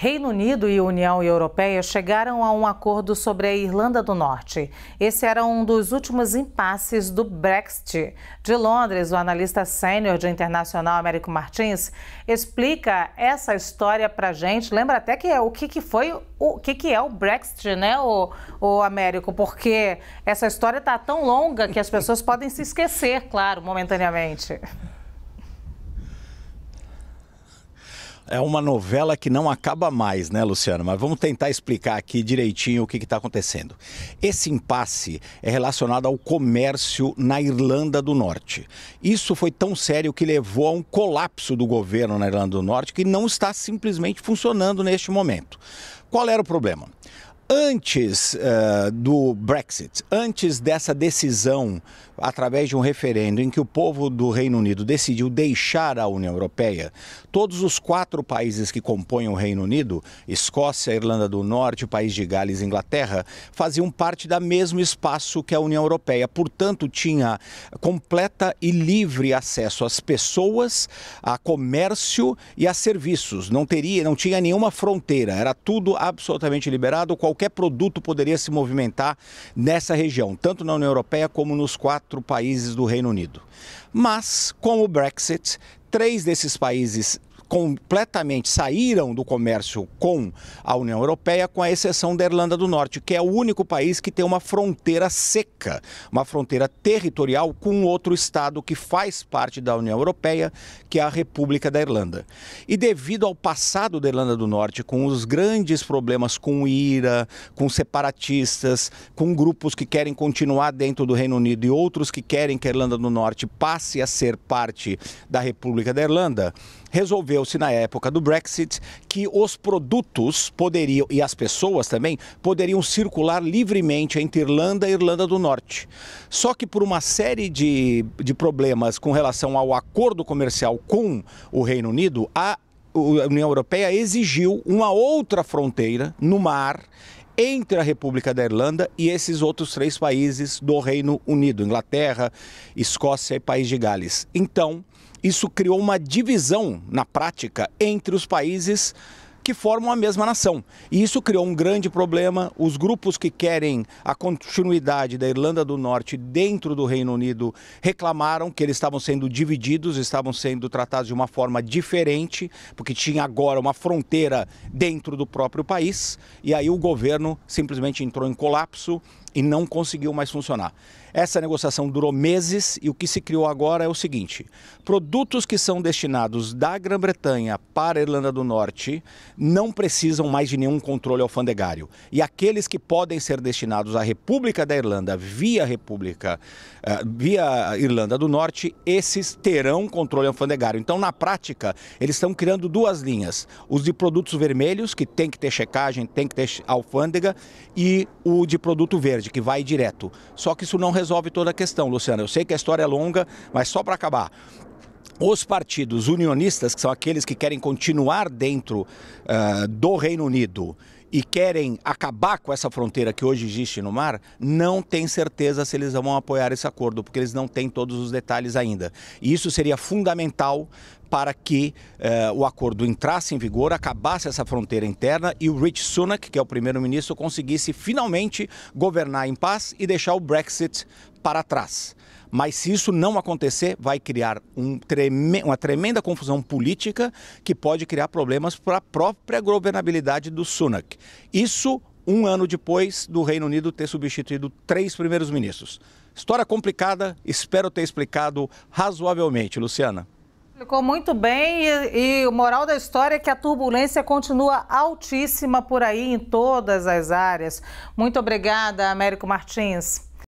Reino Unido e União Europeia chegaram a um acordo sobre a Irlanda do Norte. Esse era um dos últimos impasses do Brexit. De Londres, o analista sênior de internacional Américo Martins explica essa história para gente. Lembra até que é o que, que foi o que, que é o Brexit, né, o, o Américo? Porque essa história está tão longa que as pessoas podem se esquecer, claro, momentaneamente. é uma novela que não acaba mais, né, Luciano? Mas vamos tentar explicar aqui direitinho o que está acontecendo. Esse impasse é relacionado ao comércio na Irlanda do Norte. Isso foi tão sério que levou a um colapso do governo na Irlanda do Norte que não está simplesmente funcionando neste momento. Qual era o problema? antes uh, do Brexit, antes dessa decisão através de um referendo em que o povo do Reino Unido decidiu deixar a União Europeia, todos os quatro países que compõem o Reino Unido, Escócia, Irlanda do Norte, País de Gales e Inglaterra, faziam parte da mesmo espaço que a União Europeia. Portanto, tinha completa e livre acesso às pessoas, a comércio e a serviços. Não teria, não tinha nenhuma fronteira, era tudo absolutamente liberado, qualquer qualquer produto poderia se movimentar nessa região, tanto na União Europeia como nos quatro países do Reino Unido. Mas, com o Brexit, três desses países completamente saíram do comércio com a União Europeia, com a exceção da Irlanda do Norte, que é o único país que tem uma fronteira seca, uma fronteira territorial com outro estado que faz parte da União Europeia, que é a República da Irlanda. E devido ao passado da Irlanda do Norte, com os grandes problemas com ira, com separatistas, com grupos que querem continuar dentro do Reino Unido e outros que querem que a Irlanda do Norte passe a ser parte da República da Irlanda, resolveu percebeu-se na época do Brexit que os produtos poderiam e as pessoas também poderiam circular livremente entre Irlanda e Irlanda do Norte. Só que por uma série de, de problemas com relação ao acordo comercial com o Reino Unido, a União Europeia exigiu uma outra fronteira no mar entre a República da Irlanda e esses outros três países do Reino Unido, Inglaterra, Escócia e País de Gales. Então, isso criou uma divisão na prática entre os países que formam a mesma nação. E isso criou um grande problema. Os grupos que querem a continuidade da Irlanda do Norte dentro do Reino Unido reclamaram que eles estavam sendo divididos, estavam sendo tratados de uma forma diferente, porque tinha agora uma fronteira dentro do próprio país. E aí o governo simplesmente entrou em colapso e não conseguiu mais funcionar. Essa negociação durou meses e o que se criou agora é o seguinte: produtos que são destinados da Grã-Bretanha para a Irlanda do Norte não precisam mais de nenhum controle alfandegário. E aqueles que podem ser destinados à República da Irlanda via República, eh, via Irlanda do Norte, esses terão controle alfandegário. Então, na prática, eles estão criando duas linhas: os de produtos vermelhos, que tem que ter checagem, tem que ter alfândega, e o de produto verde verde, que vai direto. Só que isso não resolve toda a questão, Luciana. Eu sei que a história é longa, mas só para acabar. Os partidos unionistas, que são aqueles que querem continuar dentro uh, do Reino Unido e querem acabar com essa fronteira que hoje existe no mar, não tem certeza se eles vão apoiar esse acordo, porque eles não têm todos os detalhes ainda. E isso seria fundamental para que eh, o acordo entrasse em vigor, acabasse essa fronteira interna e o Rich Sunak, que é o primeiro-ministro, conseguisse finalmente governar em paz e deixar o Brexit para trás. Mas se isso não acontecer, vai criar um treme uma tremenda confusão política que pode criar problemas para a própria governabilidade do Sunak. Isso um ano depois do Reino Unido ter substituído três primeiros ministros. História complicada, espero ter explicado razoavelmente, Luciana. Ficou muito bem e, e, o moral da história é que a turbulência continua altíssima por aí em todas as áreas. Muito obrigada, Américo Martins.